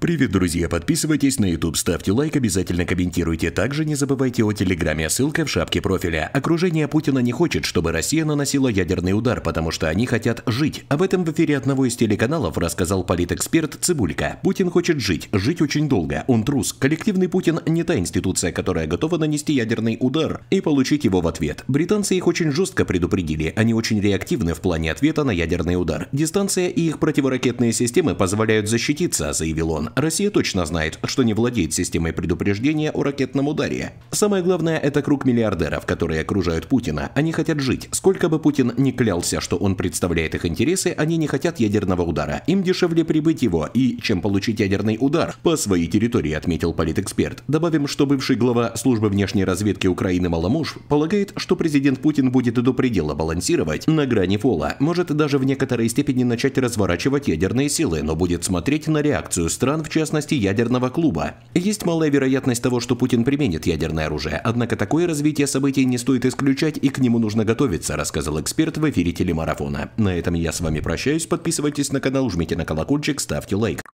Привет, друзья! Подписывайтесь на YouTube, ставьте лайк, обязательно комментируйте. Также не забывайте о Телеграме, ссылка в шапке профиля. Окружение Путина не хочет, чтобы Россия наносила ядерный удар, потому что они хотят жить. Об этом в эфире одного из телеканалов рассказал политэксперт Цибулька. Путин хочет жить, жить очень долго, он трус. Коллективный Путин не та институция, которая готова нанести ядерный удар и получить его в ответ. Британцы их очень жестко предупредили, они очень реактивны в плане ответа на ядерный удар. Дистанция и их противоракетные системы позволяют защититься, заявил он. Россия точно знает, что не владеет системой предупреждения о ракетном ударе. Самое главное – это круг миллиардеров, которые окружают Путина. Они хотят жить. Сколько бы Путин ни клялся, что он представляет их интересы, они не хотят ядерного удара. Им дешевле прибыть его и, чем получить ядерный удар, по своей территории, отметил политэксперт. Добавим, что бывший глава службы внешней разведки Украины Маламуш полагает, что президент Путин будет до предела балансировать на грани фола, может даже в некоторой степени начать разворачивать ядерные силы, но будет смотреть на реакцию стран стран, в частности ядерного клуба. Есть малая вероятность того, что Путин применит ядерное оружие, однако такое развитие событий не стоит исключать и к нему нужно готовиться, рассказал эксперт в эфире телемарафона. На этом я с вами прощаюсь, подписывайтесь на канал, жмите на колокольчик, ставьте лайк.